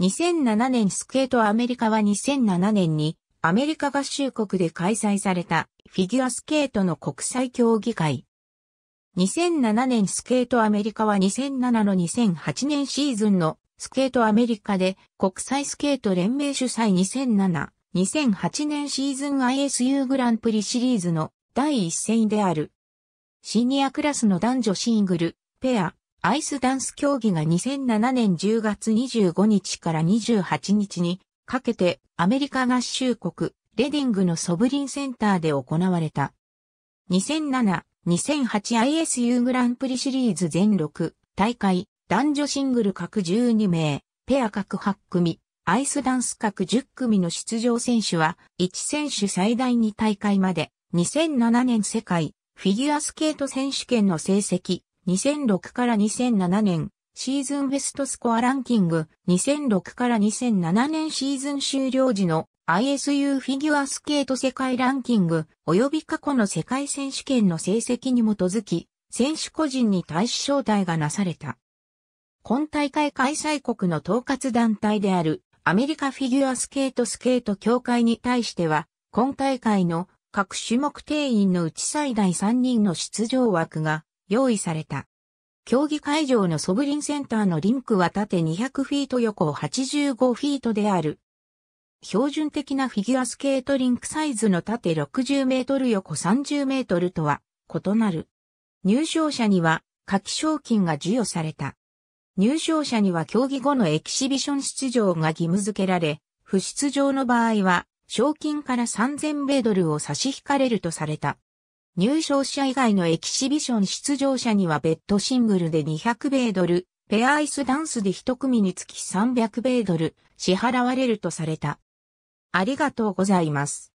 2007年スケートアメリカは2007年にアメリカ合衆国で開催されたフィギュアスケートの国際競技会。2007年スケートアメリカは2007の2008年シーズンのスケートアメリカで国際スケート連盟主催2007、2008年シーズン ISU グランプリシリーズの第一戦である。シニアクラスの男女シングル、ペア、アイスダンス競技が2007年10月25日から28日にかけてアメリカ合衆国レディングのソブリンセンターで行われた。2007、2008ISU グランプリシリーズ全6大会男女シングル各12名、ペア各8組、アイスダンス各10組の出場選手は1選手最大2大会まで2007年世界フィギュアスケート選手権の成績2006から2007年、シーズンベストスコアランキング、2006から2007年シーズン終了時の ISU フィギュアスケート世界ランキング、及び過去の世界選手権の成績に基づき、選手個人に対し招待がなされた。今大会開催国の統括団体であるアメリカフィギュアスケートスケート協会に対しては、今大会の各種目定員のうち最大3人の出場枠が用意された。競技会場のソブリンセンターのリンクは縦200フィート横85フィートである。標準的なフィギュアスケートリンクサイズの縦60メートル横30メートルとは異なる。入賞者には下記賞金が授与された。入賞者には競技後のエキシビション出場が義務付けられ、不出場の場合は賞金から3000米ドルを差し引かれるとされた。入賞者以外のエキシビション出場者には別途シングルで200米ドル、ペアアイスダンスで一組につき300米ドル支払われるとされた。ありがとうございます。